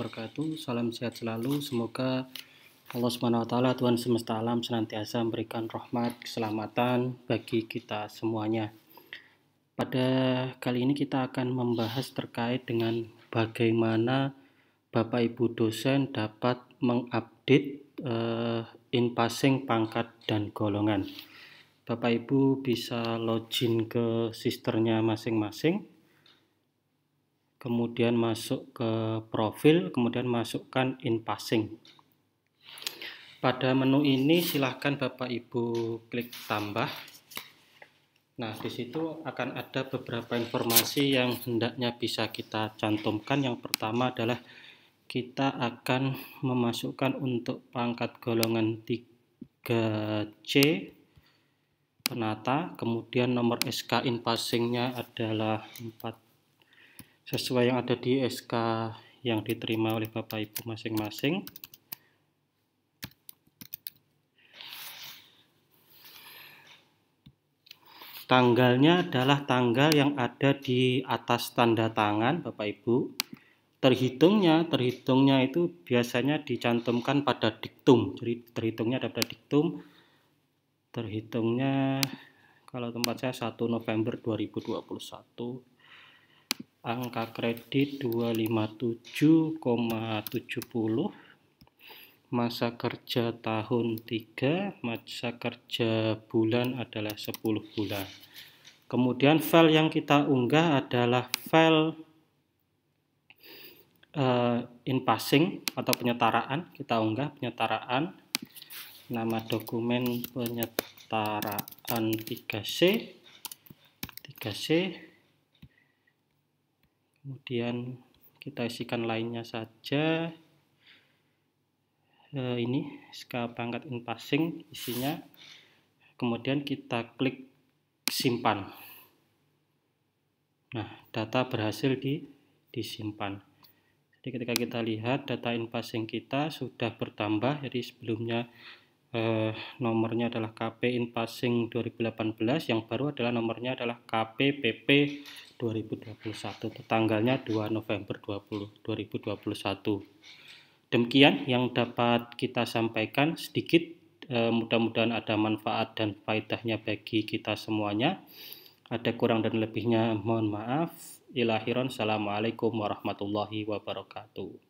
wabarakatuh. Salam sehat selalu. Semoga Allah Subhanahu wa taala Tuhan semesta alam senantiasa memberikan rahmat, keselamatan bagi kita semuanya. Pada kali ini kita akan membahas terkait dengan bagaimana Bapak Ibu dosen dapat mengupdate uh, in passing pangkat dan golongan. Bapak Ibu bisa login ke sisternya masing-masing kemudian masuk ke profil, kemudian masukkan in passing. Pada menu ini silahkan Bapak Ibu klik tambah. Nah, di situ akan ada beberapa informasi yang hendaknya bisa kita cantumkan. Yang pertama adalah kita akan memasukkan untuk pangkat golongan 3C penata, kemudian nomor SK in passingnya adalah 4 sesuai yang ada di SK yang diterima oleh Bapak Ibu masing-masing. Tanggalnya adalah tanggal yang ada di atas tanda tangan Bapak Ibu. Terhitungnya, terhitungnya itu biasanya dicantumkan pada diktum. Jadi terhitungnya ada pada diktum. Terhitungnya kalau tempat saya 1 November 2021 angka kredit 257,70 masa kerja tahun 3 masa kerja bulan adalah 10 bulan kemudian file yang kita unggah adalah file uh, in passing atau penyetaraan kita unggah penyetaraan nama dokumen penyetaraan 3C 3C kemudian kita isikan lainnya saja e, ini ska pangkat in passing isinya kemudian kita klik simpan nah data berhasil di disimpan jadi ketika kita lihat data in passing kita sudah bertambah jadi sebelumnya eh, nomornya adalah KP in passing 2018 yang baru adalah nomornya adalah KP PP 2021 tanggalnya 2 November 20, 2021 demikian yang dapat kita sampaikan sedikit eh, mudah-mudahan ada manfaat dan faedahnya bagi kita semuanya ada kurang dan lebihnya mohon maaf ilahiron assalamualaikum warahmatullahi wabarakatuh